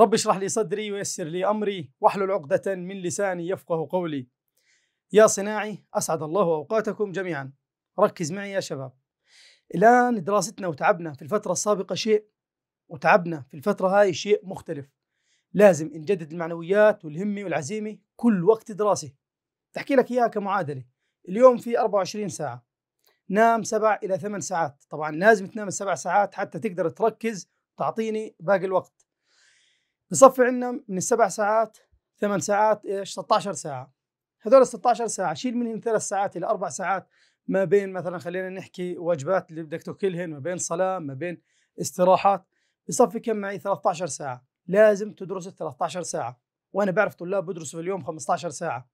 رب اشرح لي صدري ويسر لي أمري واحلل عقدة من لساني يفقه قولي يا صناعي أسعد الله أوقاتكم جميعا ركز معي يا شباب الآن دراستنا وتعبنا في الفترة السابقة شيء وتعبنا في الفترة هاي شيء مختلف لازم نجدد المعنويات والهمة والعزيمة كل وقت دراسي تحكي لك إياها كمعادلة اليوم في 24 ساعة نام سبع إلى ثمان ساعات طبعا لازم تنام السبع ساعات حتى تقدر تركز تعطيني باقي الوقت بصفي عندنا من السبع ساعات ثمان ساعات ايش 16 ساعه هذول 16 ساعه شيل منهم ثلاث ساعات الى اربع ساعات ما بين مثلا خلينا نحكي وجبات اللي بدك تاكلهن ما بين صلاه ما بين استراحات بصفي كم معي 13 ساعه لازم تدرس ال 13 ساعه وانا بعرف طلاب بدرسوا في اليوم 15 ساعه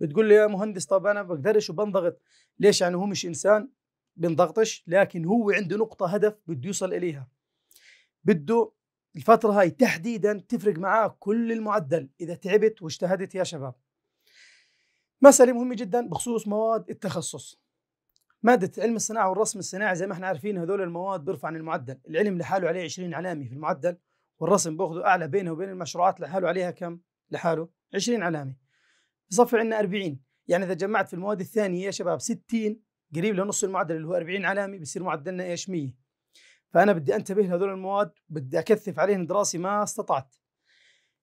بتقول لي يا مهندس طب انا بقدرش وبنضغط ليش يعني هو مش انسان بنضغطش لكن هو عنده نقطه هدف بده يوصل اليها بده الفترة هاي تحديدا تفرق معاه كل المعدل إذا تعبت واجتهدت يا شباب مسألة مهمة جدا بخصوص مواد التخصص مادة علم الصناعة والرسم الصناعي زي ما احنا عارفين هذول المواد بيرفع عن المعدل العلم لحاله عليه 20 علامة في المعدل والرسم باخذه أعلى بينه وبين المشروعات لحاله عليها كم؟ لحاله 20 علامة بصفي عندنا 40 يعني إذا جمعت في المواد الثانية يا شباب 60 قريب لنص المعدل اللي هو 40 علامة بصير معدلنا ايش 100 فانا بدي انتبه لهذول المواد بدي اكثف عليهم دراسي ما استطعت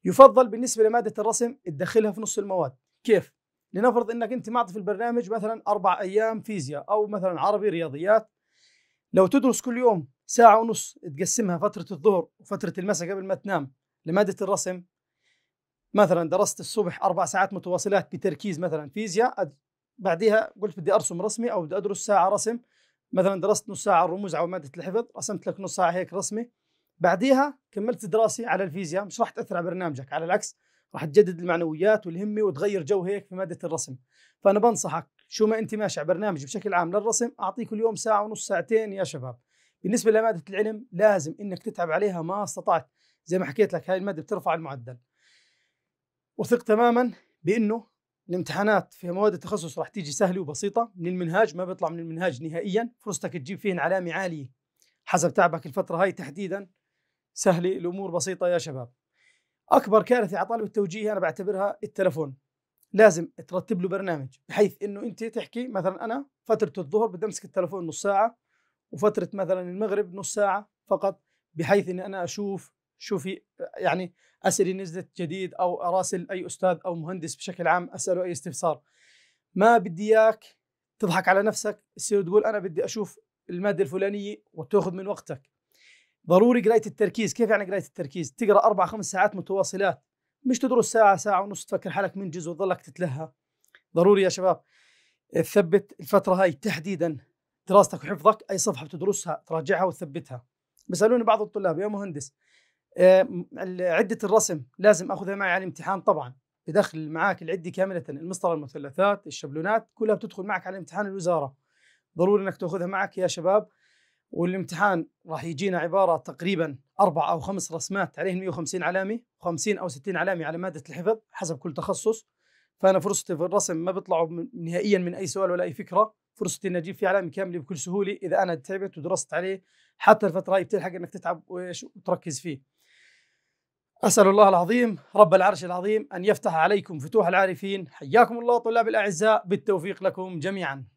يفضل بالنسبه لماده الرسم تدخلها في نص المواد كيف لنفرض انك انت معطي في البرنامج مثلا اربع ايام فيزياء او مثلا عربي رياضيات لو تدرس كل يوم ساعه ونص تقسمها فتره الظهر وفتره المساء قبل ما تنام لماده الرسم مثلا درست الصبح اربع ساعات متواصلات بتركيز مثلا فيزياء بعديها قلت بدي ارسم رسمي او بدي ادرس ساعه رسم مثلا درست نص ساعه الرموز او ماده الحفظ رسمت لك نص ساعه هيك رسمه بعديها كملت دراسي على الفيزياء مش راح تاثر على برنامجك على العكس راح تجدد المعنويات والهمه وتغير جو هيك في ماده الرسم فانا بنصحك شو ما انت ماشي على برنامج بشكل عام للرسم اعطيك اليوم ساعه ونص ساعتين يا شباب بالنسبه لماده العلم لازم انك تتعب عليها ما استطعت زي ما حكيت لك هاي الماده بترفع المعدل وثق تماما بانه الامتحانات في مواد التخصص راح تيجي سهله وبسيطه من المنهاج ما بيطلع من المنهاج نهائيا فرصتك تجيب فيهن علامه عاليه حسب تعبك الفتره هاي تحديدا سهله الامور بسيطه يا شباب اكبر كارثه على طالب التوجيه انا بعتبرها التلفون لازم ترتب له برنامج بحيث انه انت تحكي مثلا انا فتره الظهر بدي امسك التلفون نص ساعه وفتره مثلا المغرب نص ساعه فقط بحيث اني انا اشوف شوفي يعني اسئله نزلت جديد او اراسل اي استاذ او مهندس بشكل عام اساله اي استفسار ما بدي اياك تضحك على نفسك تصير تقول انا بدي اشوف الماده الفلانيه وتاخذ من وقتك ضروري قرايه التركيز كيف يعني قرايه التركيز تقرا اربع خمس ساعات متواصلات مش تدرس ساعه ساعه ونص تفكر حالك منجز وتضلك تتلهى ضروري يا شباب تثبت الفتره هاي تحديدا دراستك وحفظك اي صفحه بتدرسها تراجعها وتثبتها بيسالوني بعض الطلاب يا مهندس آه، عده الرسم لازم اخذها معي على الامتحان طبعا بدخل معك العده كامله المسطره المثلثات الشبلونات كلها بتدخل معك على امتحان الوزاره ضروري انك تاخذها معك يا شباب والامتحان راح يجينا عباره تقريبا اربع او خمس رسمات عليهم 150 علامه 50 او 60 علامه على ماده الحفظ حسب كل تخصص فانا فرصتي في الرسم ما بيطلعوا نهائيا من اي سؤال ولا اي فكره فرصتي اني اجيب فيه علامه كامله بكل سهوله اذا انا تعبت ودرست عليه حتى الفتره هاي بتلحق انك تتعب وتركز فيه أسأل الله العظيم رب العرش العظيم أن يفتح عليكم فتوح العارفين حياكم الله طلاب الأعزاء بالتوفيق لكم جميعاً